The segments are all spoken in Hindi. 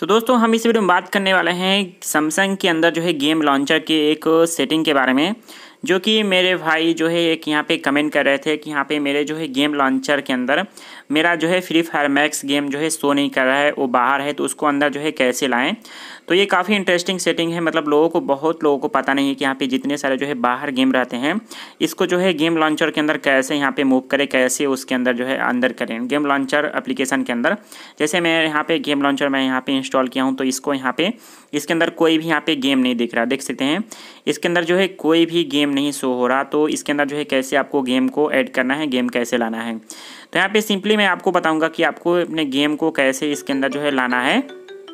सो दोस्तों हम इस वीडियो में बात करने वाले हैं सैमसंग के अंदर जो है गेम लॉन्चर के एक सेटिंग के बारे में जो कि मेरे भाई जो है एक यहाँ पे कमेंट कर रहे थे कि यहाँ पे मेरे जो है गेम लॉन्चर के अंदर मेरा जो है फ्री फायर मैक्स गेम जो है शो नहीं कर रहा है वो बाहर है तो उसको अंदर जो है कैसे लाएँ तो ये काफ़ी इंटरेस्टिंग सेटिंग है मतलब लोगों को बहुत लोगों को पता नहीं है कि यहाँ पे जितने सारे जो है बाहर गेम रहते हैं इसको जो है गेम लॉन्चर के अंदर कैसे यहाँ पे मूव करें कैसे उसके अंदर जो है अंदर करें गेम लॉन्चर एप्लीकेशन के अंदर जैसे मैं यहाँ पे गेम लॉन्चर मैं यहाँ पे इंस्टॉल किया हूँ तो इसको यहाँ पे इसके अंदर कोई भी यहाँ पे गेम नहीं दिख रहा देख सकते हैं इसके अंदर जो है कोई भी गेम नहीं शो हो रहा तो इसके अंदर जो है कैसे आपको गेम को ऐड करना है गेम कैसे लाना है तो यहाँ पे सिंपली मैं आपको बताऊंगा कि आपको अपने गेम को कैसे इसके अंदर जो है लाना है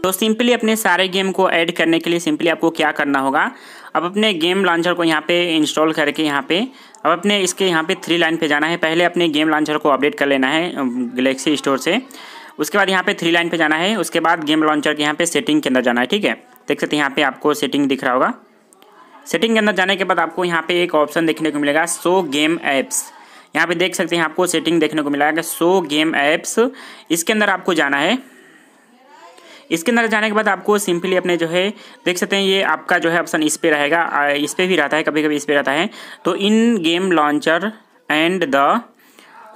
तो सिंपली अपने सारे गेम को ऐड करने के लिए सिंपली आपको क्या करना होगा अब अपने गेम लॉन्चर को यहाँ पे इंस्टॉल करके यहाँ पे अब अपने इसके यहाँ पे थ्री लाइन पे जाना है पहले अपने गेम लॉन्चर को अपडेट कर लेना है गलेक्सी स्टोर से उसके बाद यहाँ पे थ्री लाइन पे जाना है उसके बाद गेम लॉन्चर के यहाँ पे सेटिंग के अंदर जाना है ठीक है देख सकते यहाँ पे आपको सेटिंग दिख रहा होगा सेटिंग के अंदर जाने के बाद आपको यहाँ पे एक ऑप्शन देखने को मिलेगा सो गेम ऐप्स यहाँ पे देख सकते हैं आपको सेटिंग देखने को मिला है सो गेम ऐप्स इसके अंदर आपको जाना है इसके अंदर जाने के बाद आपको सिंपली अपने जो है देख सकते हैं ये आपका जो है ऑप्शन इस पे रहेगा इस पे भी रहता है कभी कभी इस पे रहता है तो in game launcher and the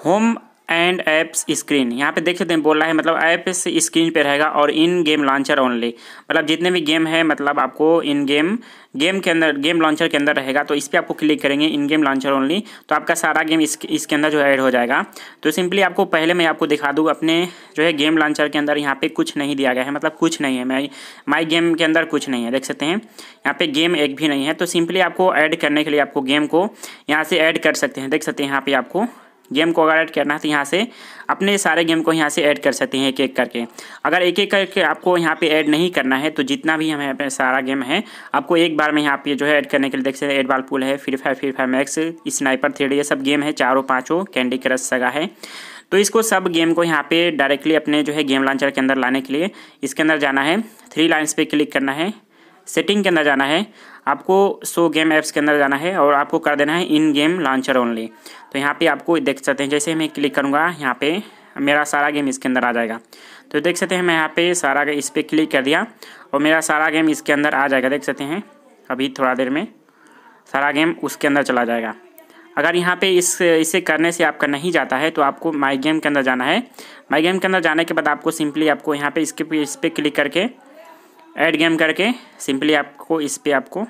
home and apps screen यहाँ पे देख सकते हैं बोला है मतलब ऐप्स स्क्रीन पे रहेगा और इन गेम लॉन्चर ओनली मतलब जितने भी गेम है मतलब आपको इन गेम गेम के अंदर गेम लॉन्चर के अंदर रहेगा तो इस पर आपको क्लिक करेंगे इन गेम लॉन्चर ओनली तो आपका सारा गेम इस इसके अंदर जो है ऐड हो जाएगा तो सिंपली आपको पहले मैं आपको दिखा दूँ अपने जो है गेम लॉन्चर के अंदर यहाँ पे कुछ नहीं दिया गया है मतलब कुछ नहीं है मैं माई गेम के अंदर कुछ नहीं है देख सकते हैं यहाँ पे गेम एक भी नहीं है तो सिंपली आपको ऐड करने के लिए आपको गेम को यहाँ से ऐड कर सकते हैं देख सकते हैं यहाँ पे आपको गेम को अगर ऐड करना है तो यहाँ से अपने सारे गेम को यहाँ से ऐड कर सकते हैं एक एक करके अगर एक एक करके आपको यहाँ पे ऐड नहीं करना है तो जितना भी हमें यहाँ पे सारा गेम है आपको एक बार में यहाँ पे जो है ऐड करने के लिए देख सकते हैं एड बाल पुल है Free Fire Free Fire Max sniper thread ये सब गेम है चारों पाँचों कैंडी क्रश सगा है तो इसको सब गेम को यहाँ पे डायरेक्टली अपने जो है गेम लॉन्चर के अंदर लाने के लिए इसके अंदर जाना है थ्री लाइन्स पे क्लिक करना है सेटिंग के अंदर जाना है आपको सो गेम ऐप्स के अंदर जाना है और आपको कर देना है इन गेम लॉन्चर ओनली तो यहाँ पे आपको देख सकते हैं जैसे मैं क्लिक करूँगा यहाँ पे मेरा सारा गेम इसके अंदर आ जाएगा तो देख सकते हैं मैं यहाँ पे सारा इस पर क्लिक कर दिया और मेरा सारा गेम इसके अंदर आ जाएगा देख सकते हैं अभी थोड़ा देर में सारा गेम उसके अंदर चला जाएगा अगर यहाँ पे इस इसे करने से आपका नहीं जाता है तो आपको माई गेम के अंदर जाना है माई गेम के अंदर जाने के बाद आपको सिंपली आपको यहाँ पे इसके इस पर क्लिक करके ऐड गेम करके सिंपली आपको इस पर आपको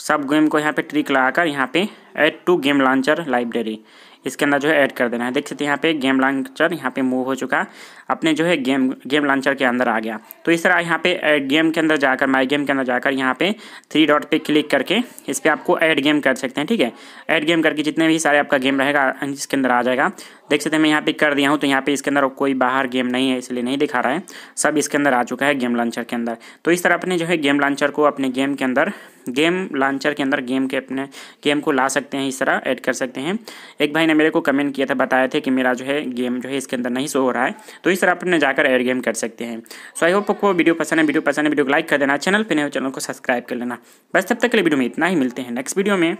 सब गेम को यहाँ पे ट्रिक लगाकर यहाँ पे add to game launcher library इसके अंदर जो है ऐड कर देना है देख सकते हैं यहाँ पे गेम लॉन्चर यहाँ पे मूव हो चुका अपने जो है गेम गेम लॉन्चर के अंदर आ गया तो इस तरह यहाँ पे ऐड गेम के अंदर जाकर माई गेम के अंदर जाकर यहाँ पे थ्री डॉट पे क्लिक करके इस पर आपको ऐड गेम कर सकते हैं ठीक है ऐड गेम करके जितने भी सारे आपका गेम रहेगा इसके अंदर आ जाएगा देख सकते हैं मैं यहाँ पे कर दिया हूँ तो यहाँ पे इसके अंदर कोई बाहर गेम नहीं है इसलिए नहीं दिखा रहा है सब इसके अंदर आ चुका है गेम लॉन्चर के अंदर तो इस तरह अपने जो है गेम लॉन्चर को अपने गेम के अंदर गेम लॉन्चर के अंदर गेम के अपने गेम को ला सकते सकते हैं इस तरह ऐड कर सकते हैं एक भाई ने मेरे को कमेंट किया था बताया थे कि मेरा जो है गेम जो है इसके अंदर नहीं शो हो रहा है तो इस तरह अपने जाकर एड गेम कर सकते हैं सो आई होप आपको वीडियो पसंद है वीडियो पसंद है वीडियो को लाइक कर देना चैनल पर नए चैनल को सब्सक्राइब कर लेना बस तब तक के लिए वीडियो में इतना ही मिलते हैं नेक्स्ट वीडियो में